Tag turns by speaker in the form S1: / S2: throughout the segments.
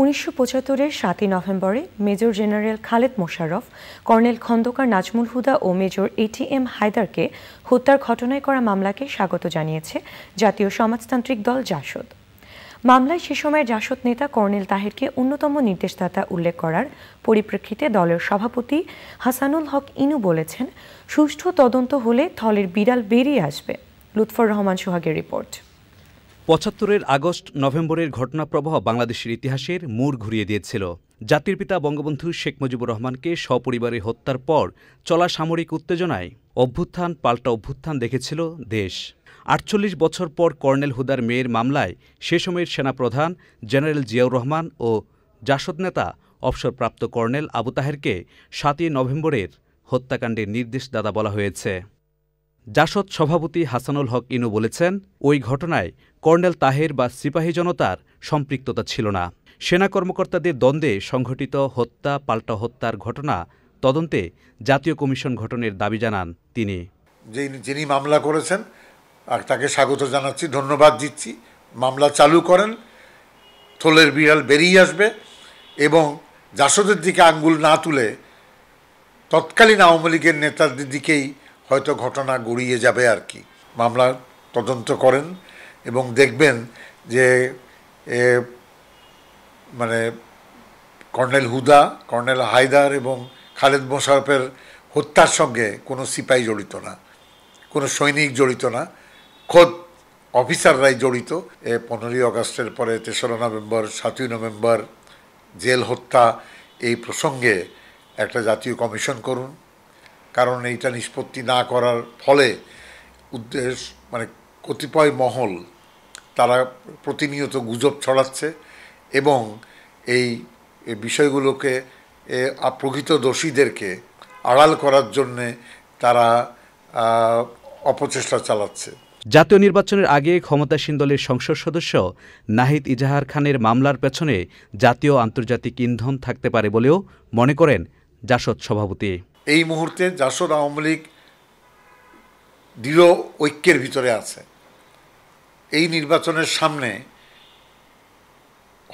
S1: উনিশশো পঁচাত্তরের সাতই নভেম্বরে major general Khaled Mosharraf colonel Khandaker Nazmul Huda ও মেজর এটিএম হায়দারকে হত্যার ঘটনায় করা মামলাকে স্বাগত জানিয়েছে জাতীয় সমাজতান্ত্রিক দল জাসদ মামলায় সে সময়ের জাসদ নেতা কর্নেল তাহেরকে অন্যতম নির্দেশদাতা উল্লেখ করার পরিপ্রেক্ষিতে দলের সভাপতি হাসানুল হক ইনু বলেছেন সুষ্ঠু তদন্ত হলে থলের বিড়াল বেরিয়ে আসবে লুৎফর রহমান সোহাগের রিপোর্ট
S2: পঁচাত্তরের আগস্ট নভেম্বরের ঘটনাপ্রবাহ বাংলাদেশের ইতিহাসের মূর ঘুরিয়ে দিয়েছিল জাতির পিতা বঙ্গবন্ধু শেখ মুজিবুর রহমানকে সপরিবারে হত্যার পর চলা সামরিক উত্তেজনায় অভ্যুত্থান পাল্টা অভ্যুত্থান দেখেছিল দেশ আটচল্লিশ বছর পর কর্নেল হুদার মেয়ের মামলায় সে সময়ের সেনাপ্রধান জেনারেল জিয়াউর রহমান ও জাসদ নেতা অবসরপ্রাপ্ত কর্নেল আবু তাহেরকে সাতই নভেম্বরের হত্যাকাণ্ডের নির্দেশদাতা বলা হয়েছে জাসদ সভাপতি হাসানুল হক ইনু বলেছেন ওই ঘটনায় কর্নেল তাহের বা সিপাহী জনতার সম্পৃক্ততা ছিল না সেনা কর্মকর্তাদের দ্বন্দ্বে সংঘটিত হত্যা পাল্টা হত্যার ঘটনা তদন্তে জাতীয় কমিশন গঠনের দাবি জানান তিনি
S3: যিনি মামলা করেছেন আর তাকে স্বাগত জানাচ্ছি ধন্যবাদ দিচ্ছি মামলা চালু করেন থলের বিড়াল বেরিয়ে আসবে এবং জাসদের দিকে আঙ্গুল না তুলে তৎকালীন আওয়ামী লীগের নেতাদের দিকেই হয়তো ঘটনা গড়িয়ে যাবে আর কি মামলা তদন্ত করেন এবং দেখবেন যে মানে কর্নেল হুদা কর্নেল হায়দার এবং খালেদ মোশারফের হত্যার সঙ্গে কোনো সিপাই জড়িত না কোনো সৈনিক জড়িত না খোদ অফিসাররাই জড়িত এ পনেরোই অগাস্টের পরে তেসরা নভেম্বর সাতই নভেম্বর জেল হত্যা এই প্রসঙ্গে একটা জাতীয় কমিশন করুন কারণ এইটা নিষ্পত্তি না করার ফলে উদ্দেশ্য মানে কতিপয় মহল তারা প্রতিনিয়ত গুজব ছড়াচ্ছে এবং এই বিষয়গুলোকে প্রকৃত দোষীদেরকে আড়াল করার জন্যে তারা অপচেষ্টা চালাচ্ছে
S2: জাতীয় নির্বাচনের আগে ক্ষমতাসীন দলের সংসদ সদস্য নাহিদ ইজাহার খানের মামলার পেছনে জাতীয় আন্তর্জাতিক ইন্ধন থাকতে পারে বলেও মনে করেন জাসদ সভাপতি
S3: এই মুহূর্তে জাসদ আওয়ামী লীগ দৃঢ় ঐক্যের ভিতরে আছে এই নির্বাচনের সামনে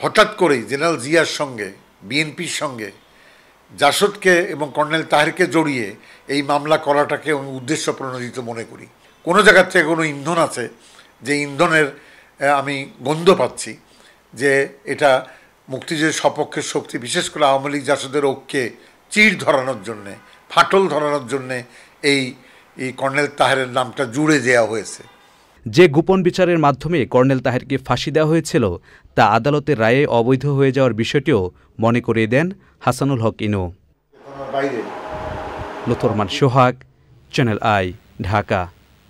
S3: হঠাৎ করেই জেনারেল জিয়ার সঙ্গে বিএনপির সঙ্গে জাসদকে এবং কর্নেল তাহেরকে জড়িয়ে এই মামলা করাটাকে আমি উদ্দেশ্য প্রণোদিত মনে করি কোনো জায়গার থেকে কোনো ইন্ধন আছে যে ইন্ধনের আমি গন্ধ পাচ্ছি যে এটা মুক্তিযুদ্ধের সপক্ষের শক্তি বিশেষ করে আওয়ামী লীগ জাসদের ঐক্যে চিড় ধরানোর জন্যে ফাটল ধরানোর জন্যে এই এই কর্নেল তাহেরের নামটা জুড়ে দেওয়া হয়েছে
S2: যে গোপন বিচারের মাধ্যমে কর্নেল তাহেরকে ফাঁসি দেওয়া হয়েছিল তা আদালতের রায়ে অবৈধ হয়ে যাওয়ার বিষয়টিও মনে করিয়ে দেন হাসানুল হক ইনু লুথরমান সোহাগ চ্যানেল আই ঢাকা